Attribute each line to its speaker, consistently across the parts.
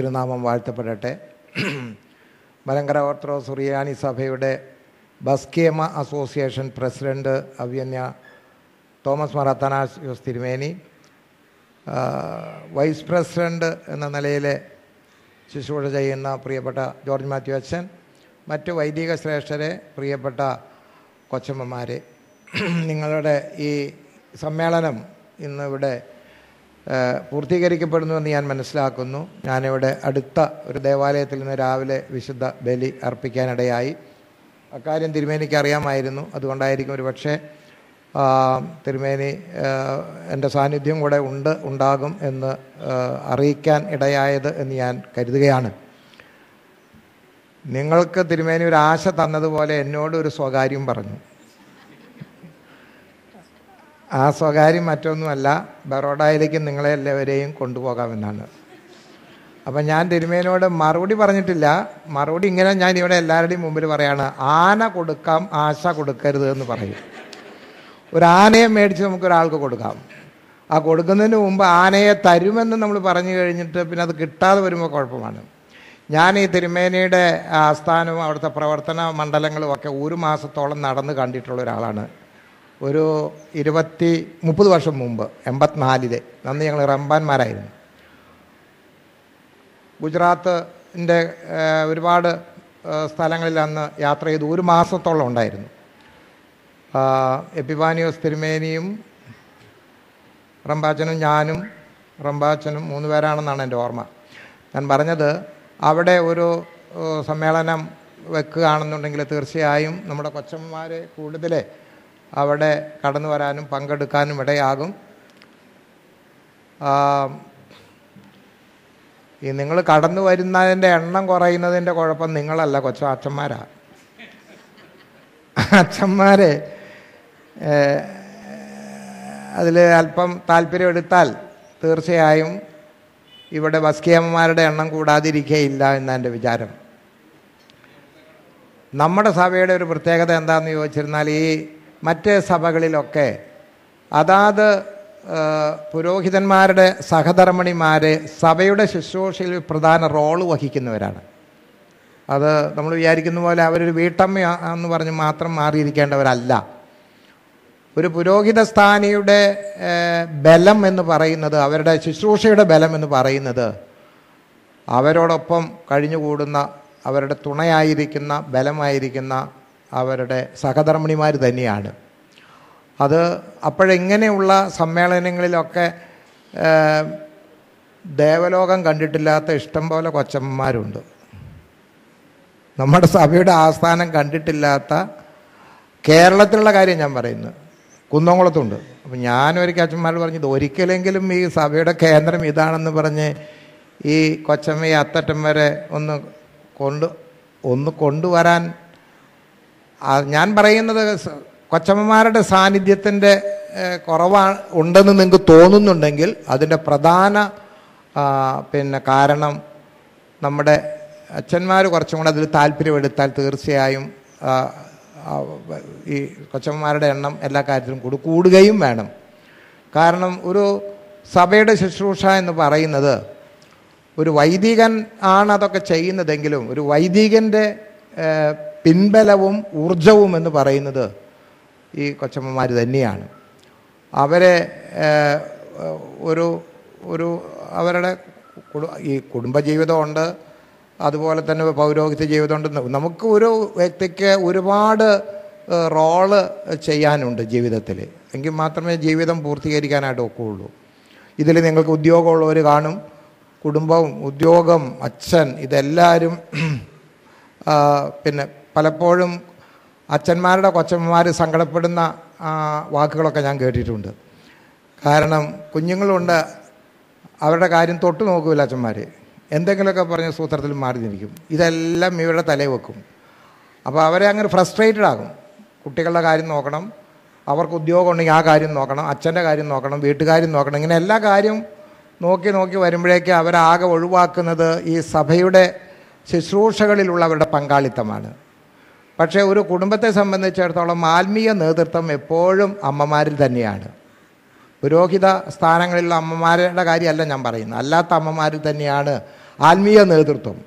Speaker 1: തിരുനാമം വാഴ്ത്തപ്പെടട്ടെ മലങ്കര ഓർത്തഡോക്സ് സുറിയാനി സഭയുടെ ബസ്കേമ അസോസിയേഷൻ പ്രസിഡൻറ്റ് അവ്യന്യ തോമസ് മറത്തനാസ് ജോസ് തിരുമേനി വൈസ് പ്രസിഡൻ്റ് എന്ന നിലയിൽ ശുശ്രൂഷ ചെയ്യുന്ന പ്രിയപ്പെട്ട ജോർജ് മാത്യു അച്ഛൻ മറ്റ് വൈദിക ശ്രേഷ്ഠരെ പ്രിയപ്പെട്ട കൊച്ചമ്മമാരെ നിങ്ങളുടെ ഈ സമ്മേളനം ഇന്നിവിടെ പൂർത്തീകരിക്കപ്പെടുന്നുവെന്ന് ഞാൻ മനസ്സിലാക്കുന്നു ഞാനിവിടെ അടുത്ത ഒരു ദേവാലയത്തിൽ നിന്ന് രാവിലെ വിശുദ്ധ ബലി അർപ്പിക്കാനിടയായി അക്കാര്യം തിരുമേനിക്ക് അറിയാമായിരുന്നു അതുകൊണ്ടായിരിക്കും ഒരു പക്ഷേ തിരുമേനി എൻ്റെ സാന്നിധ്യം കൂടെ ഉണ്ട് ഉണ്ടാകും എന്ന് അറിയിക്കാൻ ഇടയായത് എന്ന് ഞാൻ കരുതുകയാണ് നിങ്ങൾക്ക് തിരുമേനി ഒരു ആശ തന്നതുപോലെ എന്നോട് ഒരു സ്വകാര്യം പറഞ്ഞു ആ സ്വകാര്യം മറ്റൊന്നുമല്ല ബറോഡയിലേക്ക് നിങ്ങളെ എല്ലാവരെയും കൊണ്ടുപോകാമെന്നാണ് അപ്പം ഞാൻ തിരുമേനോട് മറുപടി പറഞ്ഞിട്ടില്ല മറുപടി ഇങ്ങനെ ഞാൻ ഇവിടെ എല്ലാവരുടെയും മുമ്പിൽ പറയാണ് ആന കൊടുക്കാം ആശ കൊടുക്കരുത് എന്ന് പറയും ഒരു ആനയെ മേടിച്ച് നമുക്കൊരാൾക്ക് കൊടുക്കാം ആ കൊടുക്കുന്നതിന് മുമ്പ് ആനയെ തരുമെന്ന് നമ്മൾ പറഞ്ഞു കഴിഞ്ഞിട്ട് പിന്നെ അത് കിട്ടാതെ വരുമ്പോൾ കുഴപ്പമാണ് ഞാൻ ഈ തിരുമേനിയുടെ ആസ്ഥാനവും അവിടുത്തെ പ്രവർത്തന മണ്ഡലങ്ങളും ഒക്കെ ഒരു മാസത്തോളം നടന്ന് കണ്ടിട്ടുള്ള ഒരാളാണ് ഒരു ഇരുപത്തി മുപ്പത് വർഷം മുമ്പ് എൺപത്തിനാലിലെ അന്ന് ഞങ്ങൾ റംബാൻമാരായിരുന്നു ഗുജറാത്തിൻ്റെ ഒരുപാട് സ്ഥലങ്ങളിൽ അന്ന് യാത്ര ചെയ്ത് ഒരു മാസത്തോളം ഉണ്ടായിരുന്നു എപ്പിവാനിയോസ് തിരുമേനിയും റംബാച്ചനും ഞാനും റംബാച്ചനും മൂന്ന് പേരാണെന്നാണ് എൻ്റെ ഓർമ്മ ഞാൻ പറഞ്ഞത് അവിടെ ഒരു സമ്മേളനം വെക്കുകയാണെന്നുണ്ടെങ്കിൽ തീർച്ചയായും നമ്മുടെ കൊച്ചന്മാരെ കൂടുതലേ അവിടെ കടന്നു വരാനും പങ്കെടുക്കാനും ഇടയാകും ഈ നിങ്ങൾ കടന്നു വരുന്നതിൻ്റെ എണ്ണം കുറയുന്നതിൻ്റെ കുഴപ്പം നിങ്ങളല്ല കൊച്ചു അച്ഛന്മാരാ അച്ഛന്മാരെ അതിൽ അല്പം താല്പര്യം എടുത്താൽ തീർച്ചയായും ഇവിടെ വസ്കിയമ്മമാരുടെ എണ്ണം കൂടാതിരിക്കുകയില്ല എൻ്റെ വിചാരം നമ്മുടെ സഭയുടെ ഒരു പ്രത്യേകത എന്താണെന്ന് ചോദിച്ചിരുന്നാൽ ഈ മറ്റ് സഭകളിലൊക്കെ അതാത് പുരോഹിതന്മാരുടെ സഹധർമ്മിണിമാർ സഭയുടെ ശുശ്രൂഷയിൽ പ്രധാന റോള് വഹിക്കുന്നവരാണ് അത് നമ്മൾ വിചാരിക്കുന്ന പോലെ അവരൊരു വീട്ടമ്മ എന്ന് പറഞ്ഞ് മാത്രം മാറിയിരിക്കേണ്ടവരല്ല ഒരു പുരോഹിത സ്ഥാനിയുടെ ബലം എന്ന് പറയുന്നത് അവരുടെ ശുശ്രൂഷയുടെ ബലം എന്ന് പറയുന്നത് അവരോടൊപ്പം കഴിഞ്ഞുകൂടുന്ന അവരുടെ തുണയായിരിക്കുന്ന ബലമായിരിക്കുന്ന അവരുടെ സഹധർമ്മിണിമാർ തന്നെയാണ് അത് അപ്പോഴെങ്ങനെയുള്ള സമ്മേളനങ്ങളിലൊക്കെ ദേവലോകം കണ്ടിട്ടില്ലാത്ത ഇഷ്ടം പോലെ കൊച്ചമ്മമാരുണ്ട് നമ്മുടെ സഭയുടെ ആസ്ഥാനം കണ്ടിട്ടില്ലാത്ത കേരളത്തിലുള്ള കാര്യം ഞാൻ പറയുന്നു കുന്നംകുളത്തുണ്ട് അപ്പം ഞാനൊരിക്കൽ അച്ഛന്മാർ പറഞ്ഞത് ഒരിക്കലെങ്കിലും ഈ സഭയുടെ കേന്ദ്രം ഇതാണെന്ന് പറഞ്ഞ് ഈ കൊച്ചമ്മയെ അത്തറ്റം വരെ ഒന്ന് കൊണ്ട് ഒന്ന് കൊണ്ടുവരാൻ ഞാൻ പറയുന്നത് കൊച്ചമ്മമാരുടെ സാന്നിധ്യത്തിൻ്റെ കുറവാണ് ഉണ്ടെന്ന് നിങ്ങൾക്ക് തോന്നുന്നുണ്ടെങ്കിൽ അതിൻ്റെ പ്രധാന പിന്നെ കാരണം നമ്മുടെ അച്ഛന്മാർ കുറച്ചും കൂടെ അതിൽ താല്പര്യമെടുത്താൽ തീർച്ചയായും ഈ കൊച്ചമ്മമാരുടെ എണ്ണം എല്ലാ കാര്യത്തിലും കൂടി കൂടുകയും വേണം കാരണം ഒരു സഭയുടെ ശുശ്രൂഷ എന്ന് പറയുന്നത് ഒരു വൈദികൻ ആണ് അതൊക്കെ ചെയ്യുന്നതെങ്കിലും ഒരു വൈദികൻ്റെ പിൻബലവും ഊർജവും എന്ന് പറയുന്നത് ഈ കൊച്ചമ്മമാർ തന്നെയാണ് അവരെ ഒരു ഒരു അവരുടെ ഈ കുടുംബജീവിതമുണ്ട് അതുപോലെ തന്നെ പൗരോഹിത്യ ജീവിതമുണ്ട് നമുക്ക് ഒരു വ്യക്തിക്ക് ഒരുപാട് റോള് ചെയ്യാനുണ്ട് ജീവിതത്തിൽ എങ്കിൽ മാത്രമേ ജീവിതം പൂർത്തീകരിക്കാനായിട്ട് ഒക്കുകയുള്ളൂ ഇതിൽ നിങ്ങൾക്ക് ഉദ്യോഗമുള്ളവർ കാണും കുടുംബവും ഉദ്യോഗം അച്ഛൻ ഇതെല്ലാവരും പിന്നെ പലപ്പോഴും അച്ഛന്മാരുടെ കൊച്ചന്മാർ സങ്കടപ്പെടുന്ന വാക്കുകളൊക്കെ ഞാൻ കേട്ടിട്ടുണ്ട് കാരണം കുഞ്ഞുങ്ങളുണ്ട് അവരുടെ കാര്യം തൊട്ട് നോക്കൂല അച്ഛന്മാർ എന്തെങ്കിലുമൊക്കെ പറഞ്ഞ സൂത്രത്തിൽ മാറി നിൽക്കും ഇതെല്ലാം ഇവരുടെ തലയിൽ വെക്കും അപ്പോൾ അവരെ അങ്ങനെ ഫ്രസ്ട്രേറ്റഡ് ആകും കുട്ടികളുടെ കാര്യം നോക്കണം അവർക്ക് ഉദ്യോഗം ഉണ്ടെങ്കിൽ ആ കാര്യം നോക്കണം അച്ഛൻ്റെ കാര്യം നോക്കണം വീട്ടുകാരും നോക്കണം ഇങ്ങനെ എല്ലാ കാര്യവും നോക്കി നോക്കി വരുമ്പോഴേക്ക് അവരാകെ ഒഴിവാക്കുന്നത് ഈ സഭയുടെ ശുശ്രൂഷകളിലുള്ളവരുടെ പങ്കാളിത്തമാണ് പക്ഷേ ഒരു കുടുംബത്തെ സംബന്ധിച്ചിടത്തോളം ആത്മീയ നേതൃത്വം എപ്പോഴും അമ്മമാരിൽ തന്നെയാണ് പുരോഹിത സ്ഥാനങ്ങളിലുള്ള അമ്മമാരുടെ കാര്യമല്ല ഞാൻ പറയുന്നത് അല്ലാത്ത അമ്മമാരിൽ തന്നെയാണ് ആത്മീയ നേതൃത്വം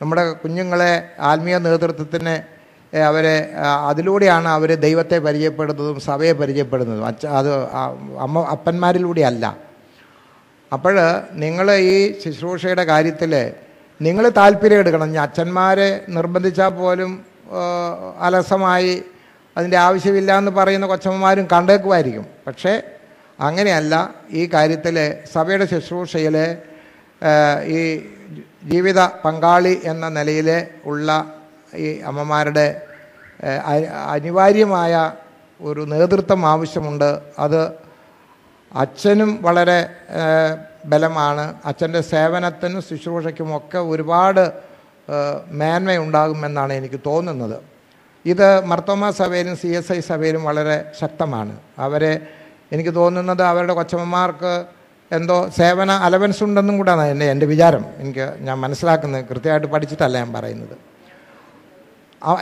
Speaker 1: നമ്മുടെ കുഞ്ഞുങ്ങളെ ആത്മീയ നേതൃത്വത്തിന് അവരെ അതിലൂടെയാണ് അവർ ദൈവത്തെ പരിചയപ്പെടുന്നതും സഭയെ പരിചയപ്പെടുന്നതും അച്ഛ അത് അമ്മ അല്ല അപ്പോൾ നിങ്ങൾ ഈ ശുശ്രൂഷയുടെ കാര്യത്തിൽ നിങ്ങൾ താല്പര്യം എടുക്കണം അച്ഛന്മാരെ നിർബന്ധിച്ചാൽ പോലും അലസമായി അതിൻ്റെ ആവശ്യമില്ല എന്ന് പറയുന്ന കൊച്ചമ്മമാരും കണ്ടേക്കുമായിരിക്കും പക്ഷേ അങ്ങനെയല്ല ഈ കാര്യത്തിൽ സഭയുടെ ശുശ്രൂഷയിൽ ഈ ജീവിത പങ്കാളി എന്ന നിലയിൽ ഉള്ള ഈ അമ്മമാരുടെ അനിവാര്യമായ ഒരു നേതൃത്വം ആവശ്യമുണ്ട് അത് അച്ഛനും വളരെ ബലമാണ് അച്ഛൻ്റെ സേവനത്തിനും ശുശ്രൂഷയ്ക്കുമൊക്കെ ഒരുപാട് മേന്മയുണ്ടാകുമെന്നാണ് എനിക്ക് തോന്നുന്നത് ഇത് മർത്തോമ സഭയിലും സി എസ് ഐ സഭയിലും വളരെ ശക്തമാണ് അവരെ എനിക്ക് തോന്നുന്നത് അവരുടെ കൊച്ചമ്മമാർക്ക് എന്തോ സേവന അലവൻസ് ഉണ്ടെന്നും കൂടാണ് എൻ്റെ എൻ്റെ വിചാരം എനിക്ക് ഞാൻ മനസ്സിലാക്കുന്നത് കൃത്യമായിട്ട് പഠിച്ചിട്ടല്ല ഞാൻ പറയുന്നത്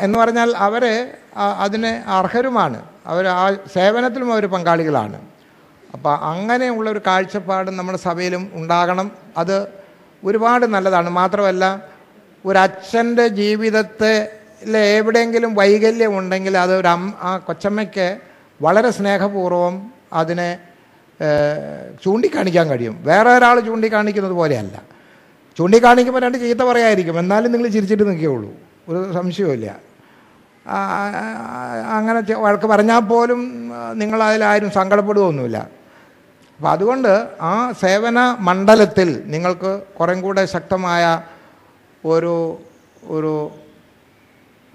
Speaker 1: എന്ന് പറഞ്ഞാൽ അവർ അതിന് അർഹരുമാണ് അവർ ആ സേവനത്തിലും അവർ പങ്കാളികളാണ് അപ്പോൾ അങ്ങനെയുള്ളൊരു ഒരു കാഴ്ചപ്പാട് നമ്മുടെ സഭയിലും ഉണ്ടാകണം അത് ഒരുപാട് നല്ലതാണ് മാത്രമല്ല ഒരച്ഛൻ്റെ ജീവിതത്തെ എവിടെയെങ്കിലും വൈകല്യം ഉണ്ടെങ്കിൽ അത് ഒരു അം ആ കൊച്ചമ്മയ്ക്ക് വളരെ സ്നേഹപൂർവ്വം അതിനെ ചൂണ്ടിക്കാണിക്കാൻ കഴിയും വേറെ ഒരാൾ ചൂണ്ടിക്കാണിക്കുന്നത് പോലെയല്ല ചൂണ്ടിക്കാണിക്കുമ്പോൾ രണ്ട് ചീത്ത പറയായിരിക്കും എന്നാലും നിങ്ങൾ ചിരിച്ചിട്ട് നിൽക്കുകയുള്ളൂ ഒരു സംശയവുമില്ല അങ്ങനെ വഴക്ക് പറഞ്ഞാൽ പോലും നിങ്ങളതിലാരും സങ്കടപ്പെടുകയൊന്നുമില്ല അപ്പോൾ അതുകൊണ്ട് ആ സേവന മണ്ഡലത്തിൽ നിങ്ങൾക്ക് കുറേ കൂടെ ശക്തമായ ഒരു ഒരു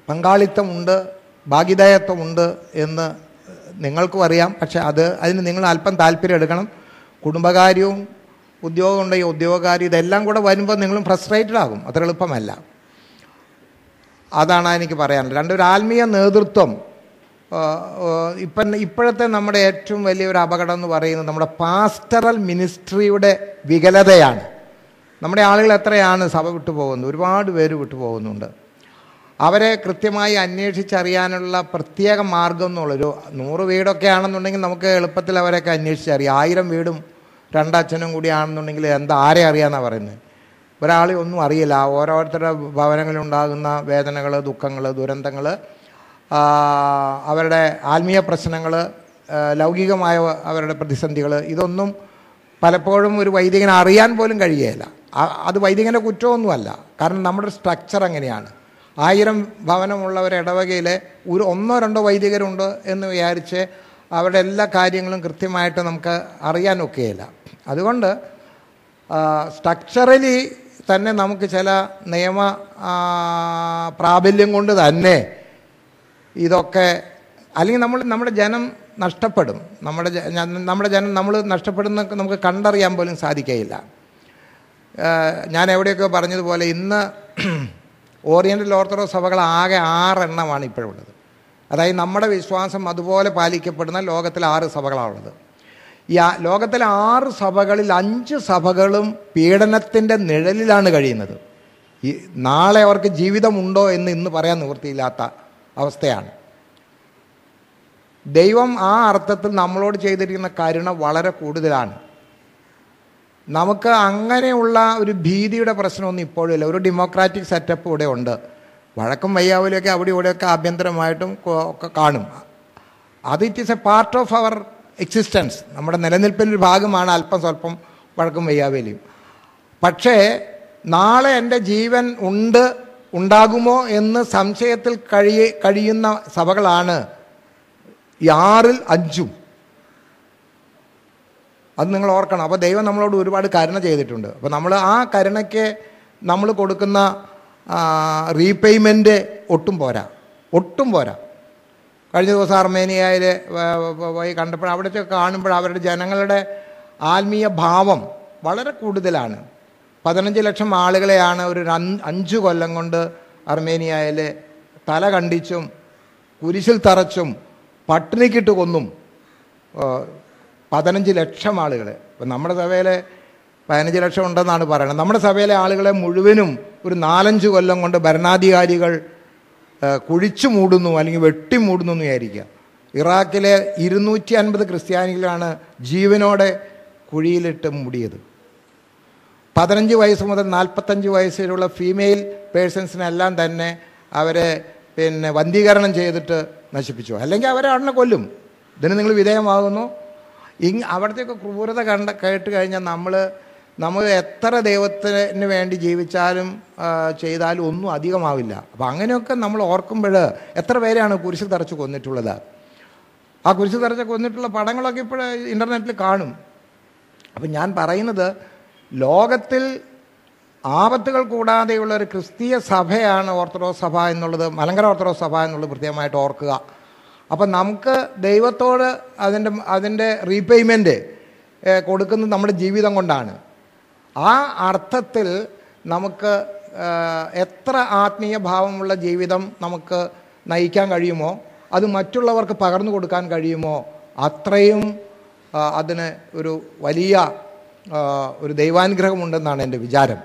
Speaker 1: പങ്കാളിത്തമുണ്ട് ഭാഗിതേയത്വമുണ്ട് എന്ന് നിങ്ങൾക്കും അറിയാം പക്ഷേ അത് അതിന് നിങ്ങൾ അല്പം താല്പര്യം എടുക്കണം കുടുംബകാര്യവും ഉദ്യോഗം ഉണ്ടെങ്കിൽ ഉദ്യോഗകാര്യം ഇതെല്ലാം കൂടെ വരുമ്പോൾ നിങ്ങളും ഫ്രസ്ട്രേറ്റഡ് ആകും അത്ര എളുപ്പമല്ല അതാണ് എനിക്ക് പറയാനുള്ളത് രണ്ട് ഒരു ആത്മീയ നേതൃത്വം ഇപ്പം ഇപ്പോഴത്തെ നമ്മുടെ ഏറ്റവും വലിയൊരു അപകടം എന്ന് പറയുന്നത് നമ്മുടെ പാസ്റ്ററൽ മിനിസ്ട്രിയുടെ വികലതയാണ് നമ്മുടെ ആളുകൾ എത്രയാണ് സഭ വിട്ടു പോകുന്നത് ഒരുപാട് പേര് വിട്ടു പോകുന്നുണ്ട് അവരെ കൃത്യമായി അന്വേഷിച്ചറിയാനുള്ള പ്രത്യേക മാർഗം എന്നുള്ളൊരു നൂറ് വീടൊക്കെ ആണെന്നുണ്ടെങ്കിൽ നമുക്ക് എളുപ്പത്തിൽ അവരെയൊക്കെ അന്വേഷിച്ചറിയാം ആയിരം വീടും രണ്ടച്ഛനും കൂടി ആണെന്നുണ്ടെങ്കിൽ എന്താ ആരെ അറിയാമെന്നാണ് പറയുന്നത് ഒരാളെ ഒന്നും അറിയില്ല ഓരോരുത്തരുടെ ഭവനങ്ങളിലുണ്ടാകുന്ന വേദനകൾ ദുഃഖങ്ങൾ ദുരന്തങ്ങൾ അവരുടെ ആത്മീയ പ്രശ്നങ്ങൾ ലൗകികമായ അവരുടെ പ്രതിസന്ധികൾ ഇതൊന്നും പലപ്പോഴും ഒരു വൈദികനെ അറിയാൻ പോലും കഴിയുകയില്ല അത് വൈദികൻ്റെ കുറ്റമൊന്നുമല്ല കാരണം നമ്മുടെ സ്ട്രക്ചർ അങ്ങനെയാണ് ആയിരം ഭവനമുള്ള ഒരു ഇടവകയിൽ ഒരു ഒന്നോ രണ്ടോ വൈദികരുണ്ട് എന്ന് വിചാരിച്ച് അവരുടെ എല്ലാ കാര്യങ്ങളും കൃത്യമായിട്ട് നമുക്ക് അറിയാനൊക്കെയില്ല അതുകൊണ്ട് സ്ട്രക്ചറലി തന്നെ നമുക്ക് ചില നിയമ പ്രാബല്യം കൊണ്ട് തന്നെ ഇതൊക്കെ അല്ലെങ്കിൽ നമ്മൾ നമ്മുടെ ജനം നഷ്ടപ്പെടും നമ്മുടെ നമ്മുടെ ജനം നമ്മൾ നഷ്ടപ്പെടുന്ന നമുക്ക് കണ്ടറിയാൻ പോലും സാധിക്കുകയില്ല ഞാൻ എവിടെയൊക്കെ പറഞ്ഞതുപോലെ ഇന്ന് ഓറിയൻ്റൽ ഓർത്തഡോക്സ് സഭകൾ ആകെ ആറെണ്ണമാണ് ഇപ്പോഴുള്ളത് അതായത് നമ്മുടെ വിശ്വാസം അതുപോലെ പാലിക്കപ്പെടുന്ന ലോകത്തിൽ ആറ് സഭകളാണുള്ളത് ഈ ലോകത്തിലെ ആറ് സഭകളിൽ അഞ്ച് സഭകളും പീഡനത്തിൻ്റെ നിഴലിലാണ് കഴിയുന്നത് ഈ നാളെ അവർക്ക് ജീവിതമുണ്ടോ എന്ന് ഇന്ന് പറയാൻ നിവൃത്തിയില്ലാത്ത അവസ്ഥയാണ് ദൈവം ആ അർത്ഥത്തിൽ നമ്മളോട് ചെയ്തിരിക്കുന്ന കരുണ വളരെ കൂടുതലാണ് നമുക്ക് അങ്ങനെയുള്ള ഒരു ഭീതിയുടെ പ്രശ്നമൊന്നും ഇപ്പോഴും ഇല്ല ഒരു ഡെമോക്രാറ്റിക് സെറ്റപ്പ് ഇവിടെ ഉണ്ട് വഴക്കും വയ്യാവലിയൊക്കെ അവിടെ ഇവിടെയൊക്കെ ആഭ്യന്തരമായിട്ടും ഒക്കെ കാണും അത് it is a part of our existence നമ്മുടെ നിലനിൽപ്പിൻ്റെ ഒരു ഭാഗമാണ് അല്പം സ്വല്പം വഴക്കും വയ്യാവേലിയും പക്ഷേ നാളെ എൻ്റെ ജീവൻ ഉണ്ട് ഉണ്ടാകുമോ എന്ന് സംശയത്തിൽ കഴിയ കഴിയുന്ന സഭകളാണ് ഈ ആറിൽ അഞ്ചും അത് നിങ്ങൾ ഓർക്കണം അപ്പോൾ ദൈവം നമ്മളോട് ഒരുപാട് കരുണ ചെയ്തിട്ടുണ്ട് അപ്പോൾ നമ്മൾ ആ കരുണയ്ക്ക് നമ്മൾ കൊടുക്കുന്ന റീപേയ്മെൻറ്റ് ഒട്ടും പോരാ ഒട്ടും പോരാ കഴിഞ്ഞ ദിവസം അർമേനിയയിൽ പോയി കണ്ടപ്പോൾ അവിടെ കാണുമ്പോൾ അവരുടെ ജനങ്ങളുടെ ആത്മീയ ഭാവം വളരെ കൂടുതലാണ് പതിനഞ്ച് ലക്ഷം ആളുകളെയാണ് ഒരു അഞ്ച് കൊല്ലം കൊണ്ട് അർമേനിയയിൽ തല കണ്ടിച്ചും കുരിശിൽ തറച്ചും പട്ടിണിക്കിട്ട് കൊന്നും പതിനഞ്ച് ലക്ഷം ആളുകൾ ഇപ്പം നമ്മുടെ സഭയിലെ പതിനഞ്ച് ലക്ഷം ഉണ്ടെന്നാണ് പറയുന്നത് നമ്മുടെ സഭയിലെ ആളുകളെ മുഴുവനും ഒരു നാലഞ്ച് കൊല്ലം കൊണ്ട് ഭരണാധികാരികൾ കുഴിച്ചു മൂടുന്നു അല്ലെങ്കിൽ വെട്ടി മൂടുന്നു എന്ന് വിചാരിക്കുക ഇറാഖിലെ ഇരുന്നൂറ്റി അൻപത് ക്രിസ്ത്യാനികളാണ് ജീവനോടെ കുഴിയിലിട്ട് മൂടിയത് പതിനഞ്ച് വയസ്സ് മുതൽ നാൽപ്പത്തഞ്ച് വയസ്സിലുള്ള ഫീമെയിൽ പേഴ്സൺസിനെല്ലാം തന്നെ അവരെ പിന്നെ വന്ധീകരണം ചെയ്തിട്ട് നശിപ്പിച്ചു അല്ലെങ്കിൽ അവരെ അണ്ണ കൊല്ലും ഇതിന് നിങ്ങൾ വിധേയമാകുന്നു ഇങ് അവിടത്തേക്ക് ക്രൂരത കണ്ട കേട്ട് കഴിഞ്ഞാൽ നമ്മൾ നമ്മൾ എത്ര ദൈവത്തിന് വേണ്ടി ജീവിച്ചാലും ചെയ്താലും ഒന്നും അധികമാവില്ല അപ്പം അങ്ങനെയൊക്കെ നമ്മൾ ഓർക്കുമ്പോൾ എത്ര പേരെയാണ് കുരിശിൽ തറച്ച് കൊന്നിട്ടുള്ളത് ആ കുരിശിൽ തറച്ച് കൊന്നിട്ടുള്ള പടങ്ങളൊക്കെ ഇപ്പോൾ ഇൻ്റർനെറ്റിൽ കാണും അപ്പം ഞാൻ പറയുന്നത് ലോകത്തിൽ ആപത്തുകൾ കൂടാതെയുള്ള ഒരു ക്രിസ്തീയ സഭയാണ് ഓർത്തഡോക്സ് സഭ എന്നുള്ളത് മലങ്കര ഓർത്തഡോക്സ് സഭ എന്നുള്ളത് പ്രത്യേകമായിട്ട് ഓർക്കുക അപ്പം നമുക്ക് ദൈവത്തോട് അതിൻ്റെ അതിൻ്റെ റീപേയ്മെൻറ്റ് കൊടുക്കുന്നത് നമ്മുടെ ജീവിതം കൊണ്ടാണ് ആ അർത്ഥത്തിൽ നമുക്ക് എത്ര ആത്മീയ ഭാവമുള്ള ജീവിതം നമുക്ക് നയിക്കാൻ കഴിയുമോ അത് മറ്റുള്ളവർക്ക് പകർന്നു കൊടുക്കാൻ കഴിയുമോ അത്രയും അതിന് ഒരു വലിയ ഒരു ദൈവാനുഗ്രഹമുണ്ടെന്നാണ് എൻ്റെ വിചാരം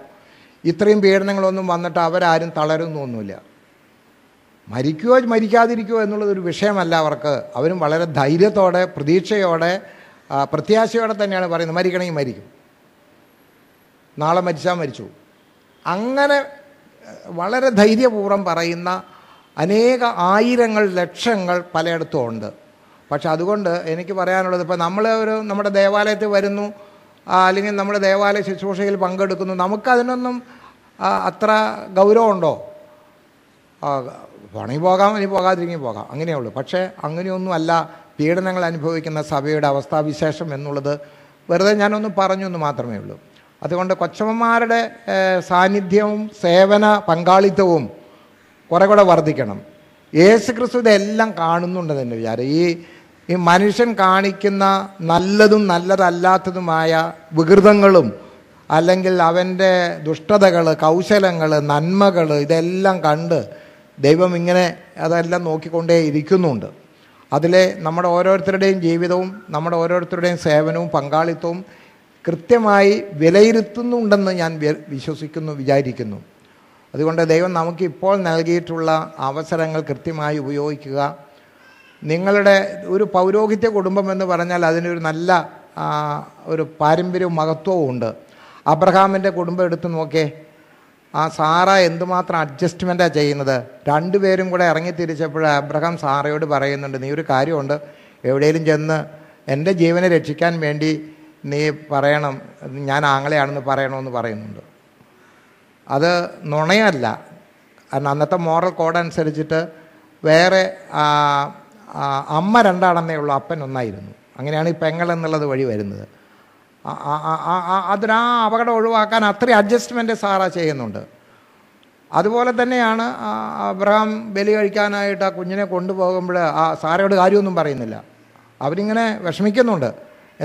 Speaker 1: ഇത്രയും പീഡനങ്ങളൊന്നും വന്നിട്ട് അവരാരും തളരുന്നൊന്നുമില്ല മരിക്കുകയോ മരിക്കാതിരിക്കുകയോ എന്നുള്ളതൊരു വിഷയമല്ല അവർക്ക് അവരും വളരെ ധൈര്യത്തോടെ പ്രതീക്ഷയോടെ പ്രത്യാശയോടെ തന്നെയാണ് പറയുന്നത് മരിക്കണമെങ്കിൽ മരിക്കും നാളെ മരിച്ചാൽ മരിച്ചു അങ്ങനെ വളരെ ധൈര്യപൂർവ്വം പറയുന്ന അനേക ആയിരങ്ങൾ ലക്ഷങ്ങൾ പലയിടത്തും ഉണ്ട് പക്ഷെ അതുകൊണ്ട് എനിക്ക് പറയാനുള്ളത് ഇപ്പോൾ നമ്മൾ ഒരു നമ്മുടെ ദേവാലയത്തിൽ വരുന്നു അല്ലെങ്കിൽ നമ്മുടെ ദേവാലയ ശുശ്രൂഷയിൽ പങ്കെടുക്കുന്നു നമുക്കതിനൊന്നും അത്ര ഗൗരവമുണ്ടോ വേണമെങ്കിൽ പോകാം ഇനി പോകാതിരിക്കും പോകാം ഉള്ളൂ പക്ഷേ അങ്ങനെയൊന്നുമല്ല പീഡനങ്ങൾ അനുഭവിക്കുന്ന സഭയുടെ അവസ്ഥാവിശേഷം എന്നുള്ളത് വെറുതെ ഞാനൊന്ന് പറഞ്ഞു എന്ന് മാത്രമേ ഉള്ളൂ അതുകൊണ്ട് കൊച്ചമ്മമാരുടെ സാന്നിധ്യവും സേവന പങ്കാളിത്തവും കുറേ കൂടെ വർദ്ധിക്കണം യേശു ക്രിസ്തു ഇതെല്ലാം കാണുന്നുണ്ടെന്ന് എൻ്റെ വിചാരം ഈ ഈ മനുഷ്യൻ കാണിക്കുന്ന നല്ലതും നല്ലതല്ലാത്തതുമായ വികൃതങ്ങളും അല്ലെങ്കിൽ അവൻ്റെ ദുഷ്ടതകൾ കൗശലങ്ങൾ നന്മകൾ ഇതെല്ലാം കണ്ട് ദൈവം ഇങ്ങനെ അതെല്ലാം നോക്കിക്കൊണ്ടേ ഇരിക്കുന്നുണ്ട് അതിലെ നമ്മുടെ ഓരോരുത്തരുടെയും ജീവിതവും നമ്മുടെ ഓരോരുത്തരുടെയും സേവനവും പങ്കാളിത്തവും കൃത്യമായി വിലയിരുത്തുന്നുണ്ടെന്ന് ഞാൻ വിശ്വസിക്കുന്നു വിചാരിക്കുന്നു അതുകൊണ്ട് ദൈവം നമുക്ക് ഇപ്പോൾ നൽകിയിട്ടുള്ള അവസരങ്ങൾ കൃത്യമായി ഉപയോഗിക്കുക നിങ്ങളുടെ ഒരു പൗരോഹിത്യ കുടുംബം എന്ന് പറഞ്ഞാൽ അതിനൊരു നല്ല ഒരു പാരമ്പര്യവും മഹത്വവും ഉണ്ട് അബ്രഹാമിൻ്റെ കുടുംബം എടുത്ത് നോക്കേ ആ സാറ എന്തുമാത്രം അഡ്ജസ്റ്റ്മെൻറ്റാണ് ചെയ്യുന്നത് രണ്ടുപേരും കൂടെ ഇറങ്ങി തിരിച്ചപ്പോൾ അബ്രഹാം സാറയോട് പറയുന്നുണ്ട് നീ ഒരു കാര്യമുണ്ട് എവിടെയെങ്കിലും ചെന്ന് എൻ്റെ ജീവനെ രക്ഷിക്കാൻ വേണ്ടി നീ പറയണം ഞാൻ ആങ്ങളെയാണെന്ന് പറയണമെന്ന് പറയുന്നുണ്ട് അത് നുണയല്ല കാരണം അന്നത്തെ മോറൽ കോഡ് അനുസരിച്ചിട്ട് വേറെ അമ്മ രണ്ടാണെന്നേ ഉള്ളൂ അപ്പൻ ഒന്നായിരുന്നു അങ്ങനെയാണ് ഈ പെങ്ങൾ എന്നുള്ളത് വഴി വരുന്നത് അതിനാ അപകടം ഒഴിവാക്കാൻ അത്രയും അഡ്ജസ്റ്റ്മെൻറ്റ് സാറാ ചെയ്യുന്നുണ്ട് അതുപോലെ തന്നെയാണ് അബ്രഹാം ബലി കഴിക്കാനായിട്ട് ആ കുഞ്ഞിനെ കൊണ്ടുപോകുമ്പോൾ ആ സാറയോട് കാര്യമൊന്നും പറയുന്നില്ല അവരിങ്ങനെ വിഷമിക്കുന്നുണ്ട്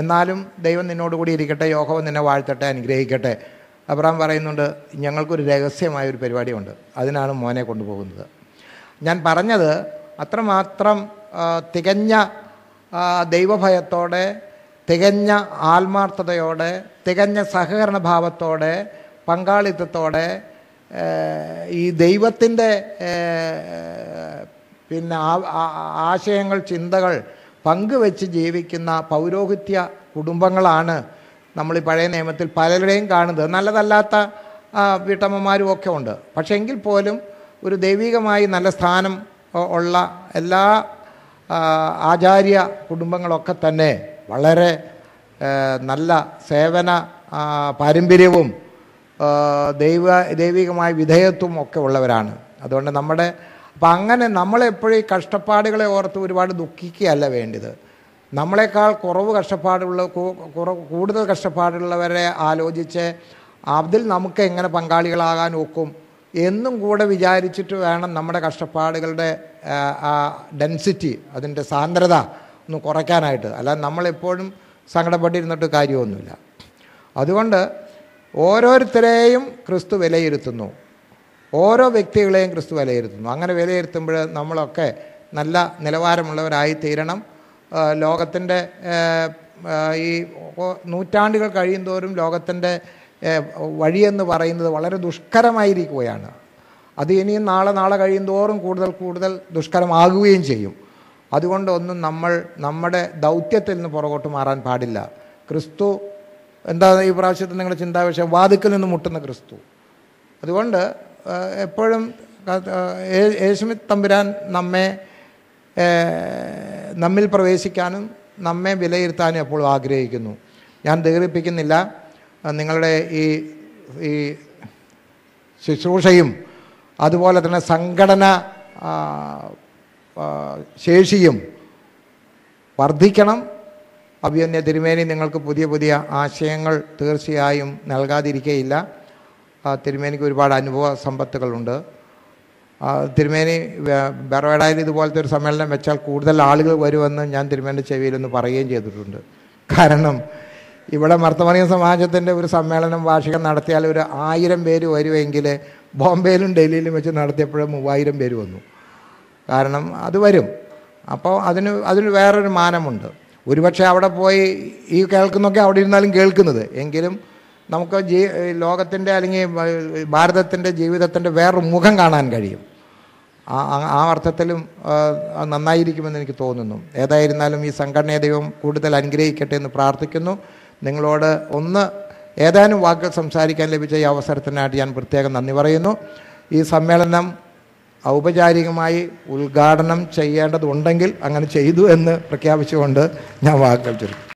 Speaker 1: എന്നാലും ദൈവം നിന്നോട് കൂടി ഇരിക്കട്ടെ യോഹവൻ നിന്നെ വാഴ്ത്തട്ടെ അനുഗ്രഹിക്കട്ടെ അബ്രഹാം പറയുന്നുണ്ട് ഞങ്ങൾക്കൊരു രഹസ്യമായ ഒരു പരിപാടിയുണ്ട് അതിനാണ് മോനെ കൊണ്ടുപോകുന്നത് ഞാൻ പറഞ്ഞത് അത്രമാത്രം തികഞ്ഞ ദൈവഭയത്തോടെ തികഞ്ഞ ആത്മാർത്ഥതയോടെ തികഞ്ഞ സഹകരണഭാവത്തോടെ പങ്കാളിത്തത്തോടെ ഈ ദൈവത്തിൻ്റെ പിന്നെ ആശയങ്ങൾ ചിന്തകൾ പങ്കുവെച്ച് ജീവിക്കുന്ന പൗരോഹിത്യ കുടുംബങ്ങളാണ് നമ്മൾ ഈ പഴയ നിയമത്തിൽ പലരുടെയും കാണുന്നത് നല്ലതല്ലാത്ത വീട്ടമ്മമാരും ഒക്കെ ഉണ്ട് പക്ഷേ എങ്കിൽ പോലും ഒരു ദൈവികമായി നല്ല സ്ഥാനം ഉള്ള എല്ലാ ആചാര്യ കുടുംബങ്ങളൊക്കെ തന്നെ വളരെ നല്ല സേവന പാരമ്പര്യവും ദൈവ ദൈവികമായ വിധേയത്വവും ഒക്കെ ഉള്ളവരാണ് അതുകൊണ്ട് നമ്മുടെ അപ്പം അങ്ങനെ നമ്മളെപ്പോഴും ഈ കഷ്ടപ്പാടുകളെ ഓർത്ത് ഒരുപാട് ദുഃഖിക്കുകയല്ല വേണ്ടത് നമ്മളെക്കാൾ കുറവ് കഷ്ടപ്പാടുള്ള കുറവ് കൂടുതൽ കഷ്ടപ്പാടുള്ളവരെ ആലോചിച്ച് അതിൽ നമുക്ക് എങ്ങനെ പങ്കാളികളാകാൻ ഒക്കും എന്നും കൂടെ വിചാരിച്ചിട്ട് വേണം നമ്മുടെ കഷ്ടപ്പാടുകളുടെ ഡെൻസിറ്റി അതിൻ്റെ സാന്ദ്രത ഒന്ന് കുറയ്ക്കാനായിട്ട് അല്ലാതെ നമ്മളെപ്പോഴും സങ്കടപ്പെട്ടിരുന്നിട്ട് കാര്യമൊന്നുമില്ല അതുകൊണ്ട് ഓരോരുത്തരെയും ക്രിസ്തു വിലയിരുത്തുന്നു ഓരോ വ്യക്തികളെയും ക്രിസ്തു വിലയിരുത്തുന്നു അങ്ങനെ വിലയിരുത്തുമ്പോൾ നമ്മളൊക്കെ നല്ല നിലവാരമുള്ളവരായി തീരണം ലോകത്തിൻ്റെ ഈ നൂറ്റാണ്ടുകൾ തോറും ലോകത്തിൻ്റെ വഴിയെന്ന് പറയുന്നത് വളരെ ദുഷ്കരമായിരിക്കുകയാണ് അത് ഇനിയും നാളെ നാളെ തോറും കൂടുതൽ കൂടുതൽ ദുഷ്കരമാകുകയും ചെയ്യും അതുകൊണ്ടൊന്നും നമ്മൾ നമ്മുടെ ദൗത്യത്തിൽ നിന്ന് പുറകോട്ട് മാറാൻ പാടില്ല ക്രിസ്തു എന്താ ഈ പ്രാവശ്യത്തിൽ നിങ്ങളുടെ ചിന്താവിഷയം വാതുക്കൽ നിന്ന് മുട്ടുന്ന ക്രിസ്തു അതുകൊണ്ട് എപ്പോഴും യേശുമി തമ്പുരാൻ നമ്മെ നമ്മിൽ പ്രവേശിക്കാനും നമ്മെ വിലയിരുത്താനും എപ്പോഴും ആഗ്രഹിക്കുന്നു ഞാൻ ദീർഘിപ്പിക്കുന്നില്ല നിങ്ങളുടെ ഈ ഈ ശുശ്രൂഷയും അതുപോലെ തന്നെ സംഘടന ശേഷിയും വർദ്ധിക്കണം അഭിയന്യ തിരുമേനി നിങ്ങൾക്ക് പുതിയ പുതിയ ആശയങ്ങൾ തീർച്ചയായും നൽകാതിരിക്കുകയില്ല തിരുമേനിക്ക് ഒരുപാട് അനുഭവ സമ്പത്തുകളുണ്ട് തിരുമേനി ബെറോഡയിൽ ഇതുപോലത്തെ ഒരു സമ്മേളനം വെച്ചാൽ കൂടുതൽ ആളുകൾ വരുമെന്ന് ഞാൻ തിരുമേൻ്റെ ചെവിയിലൊന്ന് പറയുകയും ചെയ്തിട്ടുണ്ട് കാരണം ഇവിടെ മർത്തമറിയ സമാജത്തിൻ്റെ ഒരു സമ്മേളനം വാർഷികം നടത്തിയാൽ ഒരു ആയിരം പേര് വരുമെങ്കിൽ ബോംബെയിലും ഡൽഹിയിലും വെച്ച് നടത്തിയപ്പോഴും മൂവായിരം പേര് വന്നു കാരണം അത് വരും അപ്പോൾ അതിന് അതിന് വേറൊരു മാനമുണ്ട് ഒരുപക്ഷെ അവിടെ പോയി ഈ കേൾക്കുന്നൊക്കെ അവിടെ ഇരുന്നാലും കേൾക്കുന്നത് എങ്കിലും നമുക്ക് ജീ ലോകത്തിൻ്റെ അല്ലെങ്കിൽ ഭാരതത്തിൻ്റെ ജീവിതത്തിൻ്റെ വേറൊരു മുഖം കാണാൻ കഴിയും ആ അർത്ഥത്തിലും നന്നായിരിക്കുമെന്ന് എനിക്ക് തോന്നുന്നു ഏതായിരുന്നാലും ഈ സംഘടനയെ ദൈവം കൂടുതൽ അനുഗ്രഹിക്കട്ടെ എന്ന് പ്രാർത്ഥിക്കുന്നു നിങ്ങളോട് ഒന്ന് ഏതാനും വാക്കുകൾ സംസാരിക്കാൻ ലഭിച്ച ഈ അവസരത്തിനായിട്ട് ഞാൻ പ്രത്യേകം നന്ദി പറയുന്നു ഈ സമ്മേളനം ഔപചാരികമായി ഉദ്ഘാടനം ചെയ്യേണ്ടതുണ്ടെങ്കിൽ അങ്ങനെ ചെയ്തു എന്ന് പ്രഖ്യാപിച്ചുകൊണ്ട് ഞാൻ വാക്കുകൾ ചുരുക്കും